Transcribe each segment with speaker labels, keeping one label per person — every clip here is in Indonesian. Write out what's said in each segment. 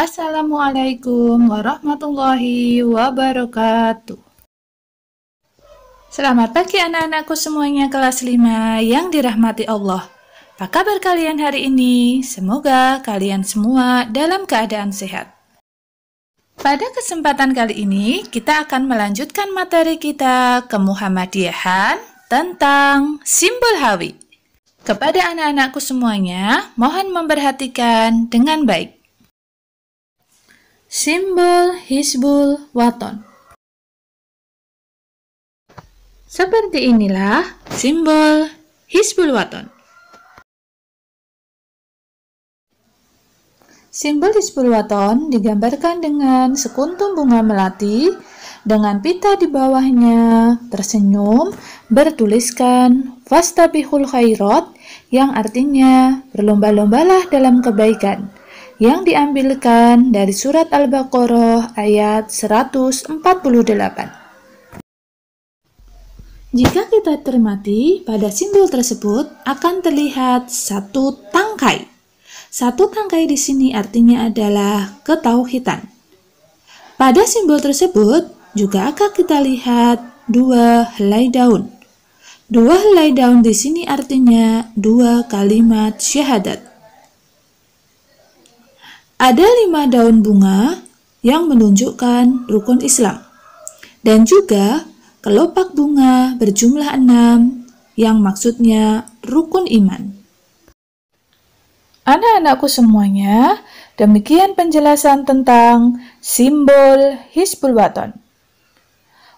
Speaker 1: Assalamualaikum warahmatullahi wabarakatuh. Selamat pagi anak-anakku semuanya kelas 5 yang dirahmati Allah. Apa kabar kalian hari ini? Semoga kalian semua dalam keadaan sehat. Pada kesempatan kali ini, kita akan melanjutkan materi kita ke Muhammadiyahan tentang simbol hawi. Kepada anak-anakku semuanya, mohon memperhatikan dengan baik. Simbol Hizbul Waton Seperti inilah simbol Hizbul Waton. Simbol Hizbul Waton digambarkan dengan sekuntum bunga melati dengan pita di bawahnya tersenyum bertuliskan Fastabihul Khairat yang artinya berlomba-lombalah dalam kebaikan yang diambilkan dari surat Al-Baqarah ayat 148. Jika kita termati pada simbol tersebut akan terlihat satu tangkai. Satu tangkai di sini artinya adalah ketauhitan. Pada simbol tersebut juga akan kita lihat dua helai daun. Dua helai daun di sini artinya dua kalimat syahadat. Ada lima daun bunga yang menunjukkan rukun Islam. Dan juga kelopak bunga berjumlah enam yang maksudnya rukun iman. Anak-anakku semuanya, demikian penjelasan tentang simbol Hizbul Waton.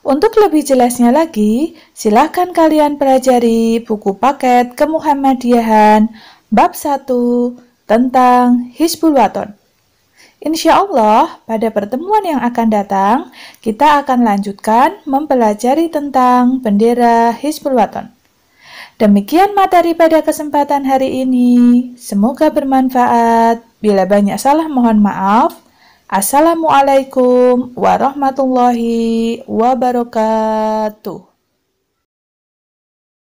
Speaker 1: Untuk lebih jelasnya lagi, silahkan kalian pelajari buku paket Kemuhammadiyahan bab 1 tentang Hizbul Waton. Insya Allah, pada pertemuan yang akan datang, kita akan lanjutkan mempelajari tentang bendera Hizbul Wathon. Demikian materi pada kesempatan hari ini. Semoga bermanfaat. Bila banyak salah, mohon maaf. Assalamualaikum warahmatullahi wabarakatuh.